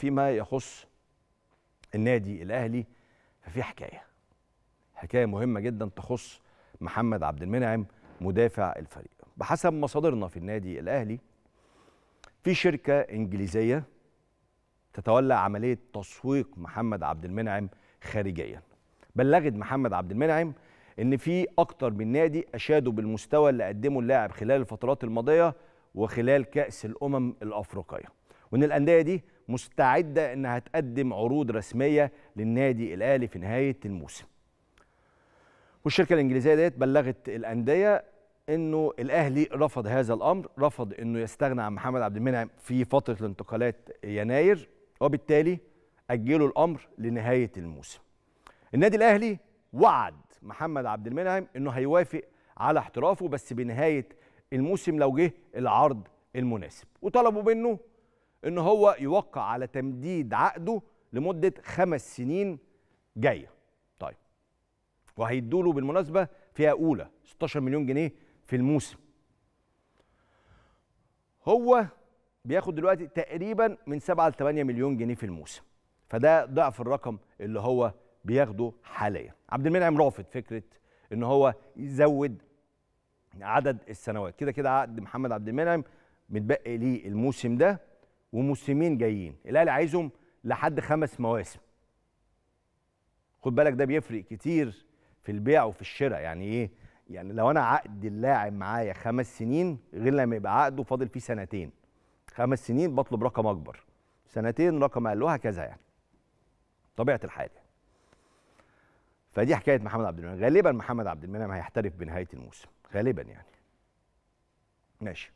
فيما يخص النادي الاهلي ففي حكايه حكايه مهمه جدا تخص محمد عبد المنعم مدافع الفريق بحسب مصادرنا في النادي الاهلي في شركه انجليزيه تتولى عمليه تسويق محمد عبد المنعم خارجيا بلغت محمد عبد المنعم ان في اكتر من نادي اشادوا بالمستوى اللي قدمه اللاعب خلال الفترات الماضيه وخلال كاس الامم الافريقيه وان الانديه دي مستعدة أنها تقدم عروض رسمية للنادي الأهلي في نهاية الموسم والشركة الإنجليزية ديت بلغت الأندية أنه الأهلي رفض هذا الأمر رفض أنه يستغنى عن محمد عبد المنعم في فترة الانتقالات يناير وبالتالي أجلوا الأمر لنهاية الموسم النادي الأهلي وعد محمد عبد المنعم أنه هيوافق على احترافه بس بنهاية الموسم لو جه العرض المناسب وطلبوا منه ان هو يوقع على تمديد عقده لمده خمس سنين جايه طيب وهيدوا له بالمناسبه فئه اولى 16 مليون جنيه في الموسم هو بياخد دلوقتي تقريبا من 7 ل 8 مليون جنيه في الموسم فده ضعف الرقم اللي هو بياخده حاليا عبد المنعم رافض فكره ان هو يزود عدد السنوات كده كده عقد محمد عبد المنعم متبقي ليه الموسم ده وموسمين جايين الاهلي عايزهم لحد خمس مواسم خد بالك ده بيفرق كتير في البيع وفي الشراء يعني ايه يعني لو انا عقد اللاعب معايا خمس سنين غير لما يبقى عقده فاضل فيه سنتين خمس سنين بطلب رقم اكبر سنتين رقم اقل وهكذا يعني طبيعه الحال يعني. فدي حكايه محمد عبد المنعم غالبا محمد عبد المنعم هيحترف بنهايه الموسم غالبا يعني ماشي